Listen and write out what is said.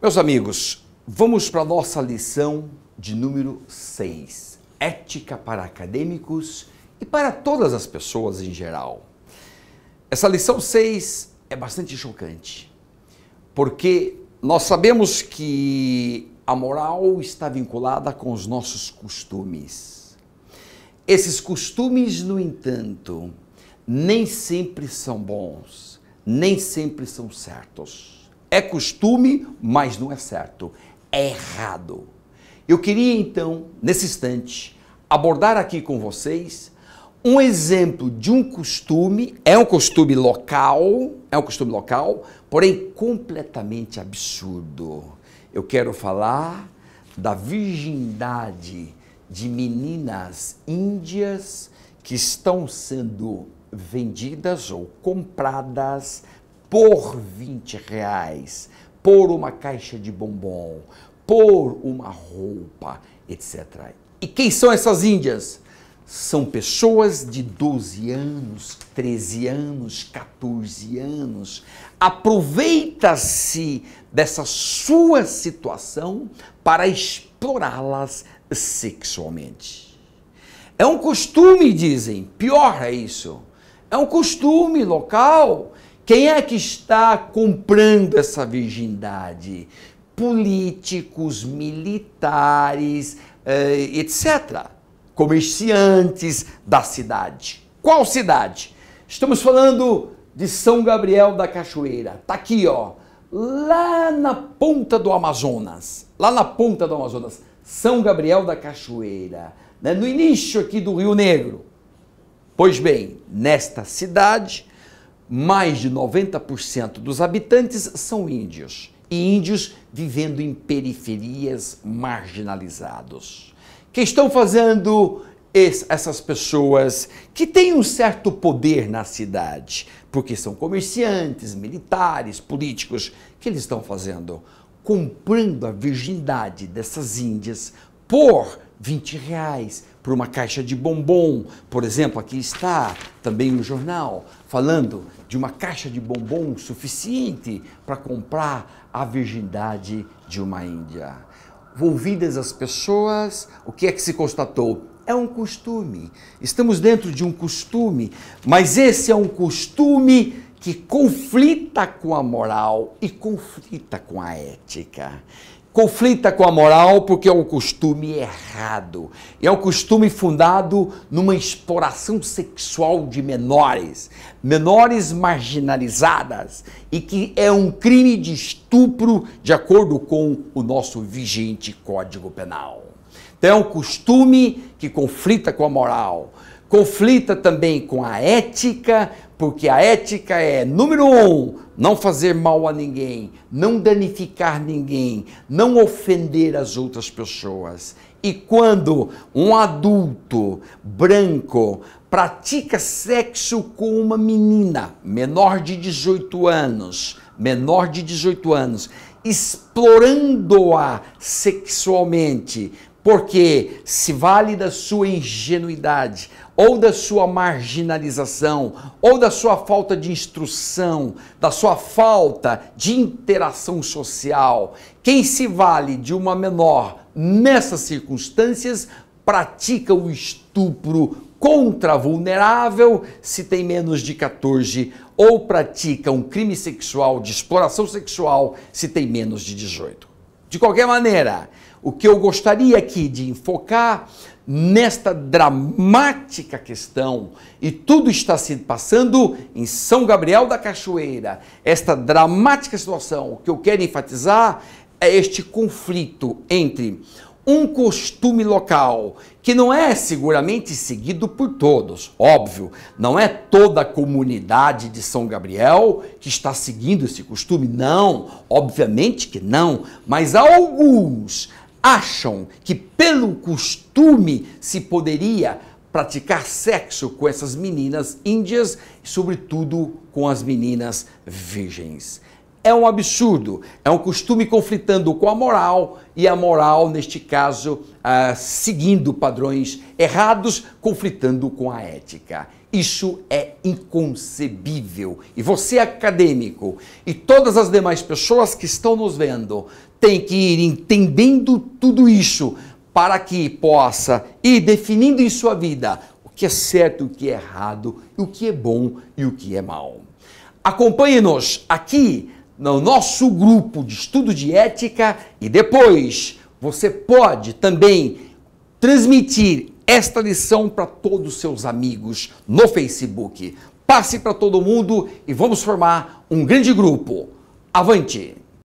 Meus amigos, vamos para a nossa lição de número 6, ética para acadêmicos e para todas as pessoas em geral. Essa lição 6 é bastante chocante, porque nós sabemos que a moral está vinculada com os nossos costumes. Esses costumes, no entanto, nem sempre são bons, nem sempre são certos. É costume, mas não é certo. É errado. Eu queria então, nesse instante, abordar aqui com vocês um exemplo de um costume, é um costume local, é um costume local, porém completamente absurdo. Eu quero falar da virgindade de meninas índias que estão sendo vendidas ou compradas por 20 reais, por uma caixa de bombom, por uma roupa, etc. E quem são essas índias? São pessoas de 12 anos, 13 anos, 14 anos. Aproveita-se dessa sua situação para explorá-las sexualmente. É um costume, dizem. Pior é isso. É um costume local quem é que está comprando essa virgindade? Políticos, militares, eh, etc. Comerciantes da cidade. Qual cidade? Estamos falando de São Gabriel da Cachoeira. Está aqui, ó, lá na ponta do Amazonas. Lá na ponta do Amazonas, São Gabriel da Cachoeira, né? no início aqui do Rio Negro. Pois bem, nesta cidade mais de 90% dos habitantes são índios, e índios vivendo em periferias marginalizados. Que estão fazendo essas pessoas que têm um certo poder na cidade, porque são comerciantes, militares, políticos, que eles estão fazendo comprando a virgindade dessas índias por 20 reais por uma caixa de bombom. Por exemplo, aqui está também um jornal falando de uma caixa de bombom suficiente para comprar a virgindade de uma Índia. Ouvidas as pessoas, o que é que se constatou? É um costume. Estamos dentro de um costume, mas esse é um costume que conflita com a moral e conflita com a ética conflita com a moral porque é um costume errado. E é um costume fundado numa exploração sexual de menores, menores marginalizadas, e que é um crime de estupro de acordo com o nosso vigente Código Penal. Então é um costume que conflita com a moral conflita também com a ética, porque a ética é, número um, não fazer mal a ninguém, não danificar ninguém, não ofender as outras pessoas. E quando um adulto branco pratica sexo com uma menina menor de 18 anos, menor de 18 anos, explorando-a sexualmente, porque se vale da sua ingenuidade, ou da sua marginalização, ou da sua falta de instrução, da sua falta de interação social, quem se vale de uma menor nessas circunstâncias pratica o estupro contra vulnerável se tem menos de 14 ou pratica um crime sexual de exploração sexual se tem menos de 18. De qualquer maneira, o que eu gostaria aqui de enfocar nesta dramática questão, e tudo está se passando em São Gabriel da Cachoeira, esta dramática situação, o que eu quero enfatizar é este conflito entre um costume local, que não é seguramente seguido por todos. Óbvio, não é toda a comunidade de São Gabriel que está seguindo esse costume, não, obviamente que não, mas alguns acham que pelo costume se poderia praticar sexo com essas meninas índias, sobretudo com as meninas virgens é um absurdo, é um costume conflitando com a moral e a moral, neste caso, ah, seguindo padrões errados, conflitando com a ética. Isso é inconcebível. E você, acadêmico, e todas as demais pessoas que estão nos vendo, tem que ir entendendo tudo isso para que possa ir definindo em sua vida o que é certo, o que é errado, o que é bom e o que é mal. Acompanhe-nos aqui no nosso grupo de estudo de ética e depois você pode também transmitir esta lição para todos os seus amigos no Facebook. Passe para todo mundo e vamos formar um grande grupo. Avante!